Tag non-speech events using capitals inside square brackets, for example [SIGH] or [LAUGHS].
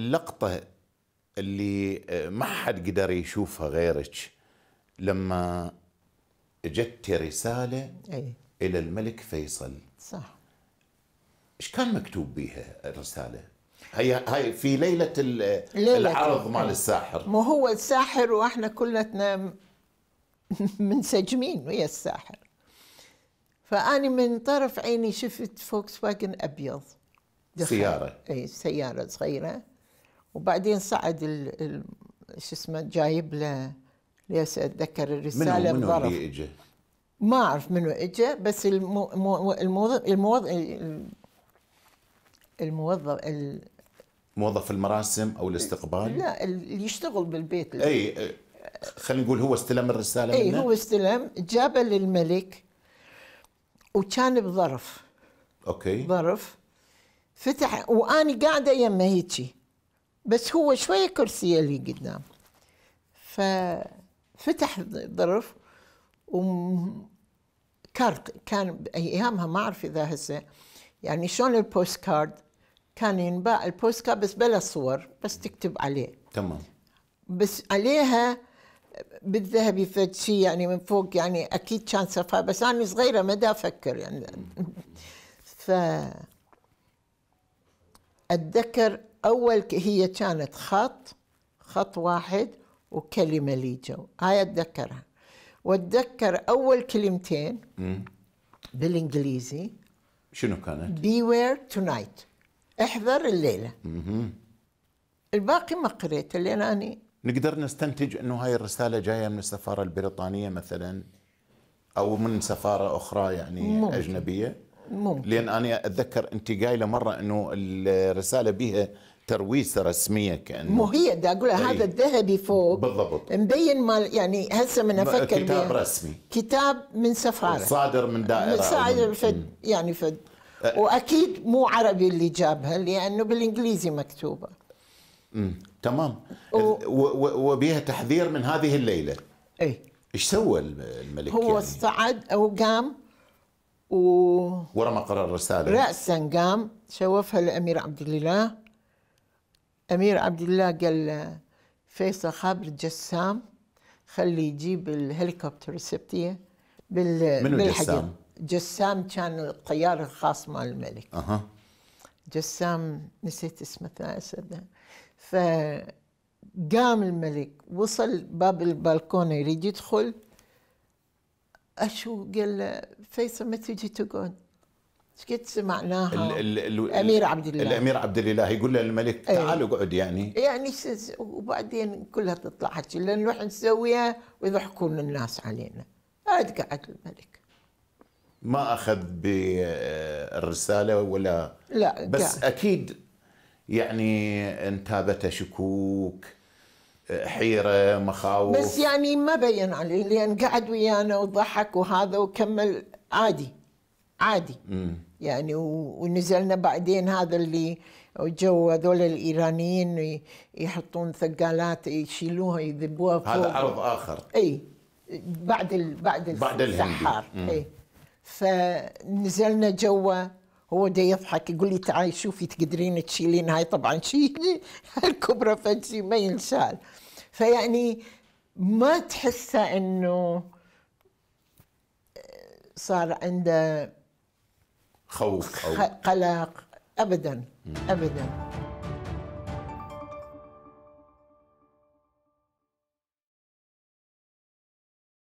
اللقطة اللي آه، ما حد قدر يشوفها غيرك لما جت رسالة أي. إلى الملك فيصل صح ايش كان مكتوب بيها الرسالة؟ هي هاي في ليلة, ليلة العرض مال الساحر مو هو الساحر واحنا كلنا [LAUGHS] منسجمين ويا الساحر فأنا من طرف عيني شفت فوكس واجن أبيض دخل. سيارة اي سيارة صغيرة وبعدين صعد ال ال شو اسمه جايب له ليس اتذكر الرساله منو منو اللي اجى؟ ما اعرف منو اجى بس المو الموظف الموظف الموظف موظف المراسم او الاستقبال؟ لا اللي يشتغل بالبيت اي خلينا نقول هو استلم الرساله اي هو استلم جابه للملك وكان بظرف اوكي ظرف فتح واني قاعده يمه هيجي بس هو شويه كرسي اللي قدام ففتح الظرف وكارت كان ايامها ما اعرف اذا هسه يعني شلون البوست كارد كان ينباع البوست كارد بس بلا صور بس تكتب عليه تمام بس عليها بالذهبي فد شيء يعني من فوق يعني اكيد كان سفاهه بس انا صغيره ما افكر يعني ف اتذكر أول هي كانت خط خط واحد وكلمة لي جو هاي أتذكرها وأتذكر أول كلمتين مم. بالإنجليزي شنو كانت؟ beware tonight احذر الليلة مم. الباقي ما قريته لأن أنا نقدر نستنتج أنه هاي الرسالة جاية من السفارة البريطانية مثلا أو من سفارة أخرى يعني ممكن. أجنبية ممكن. لان انا اتذكر انت قايله مره انه الرساله بها ترويسه رسميه كانه مو هي دا اقول إيه. هذا الذهبي فوق بالضبط مبين مال يعني هسه من افكر كتاب بيه. رسمي كتاب من سفاره صادر من دائره صادر فد يعني فد أه. واكيد مو عربي اللي جابها لانه بالانجليزي مكتوبه امم تمام و... وبيها تحذير من هذه الليله اي ايش سوى الملك هو يعني؟ صعد او قام و ورمى قرار الرساله راسا قام شوفها الامير عبد الاله أمير عبد الله قال فيصل خابر جسام خلي يجيب الهليكوبتر السبتية بال منو جسام؟ جسام كان الطيار الخاص مال الملك أه. جسام نسيت اسمه أسد فقام الملك وصل باب البلكونة يريد يدخل أشو قال له فيصل ما تجي تقعد سكتس معناها الـ الـ الامير عبد الله الامير عبد الله يقول للملك إيه. تعال اقعد يعني يعني وبعدين كلها تطلع حكي نروح نسويها ويضحكون الناس علينا هذا قعد الملك ما اخذ بالرساله ولا لا بس كان. اكيد يعني انتابته شكوك حيره مخاوف بس يعني ما بين عليه لان قعد ويانا وضحك وهذا وكمل عادي عادي مم. يعني ونزلنا بعدين هذا اللي جو هذول الايرانيين يحطون ثقالات يشيلوها يذبوها فوق هذا عرض اخر اي بعد ال بعد بعد السحار اي فنزلنا جوا هو دا يضحك يقول لي تعالي شوفي تقدرين تشيلين هاي طبعا شيء [LAUGHS] الكبرى فشي ما ينشال فيعني ما تحسه انه آه، صار عنده خوف أو قلق أبدا أبدا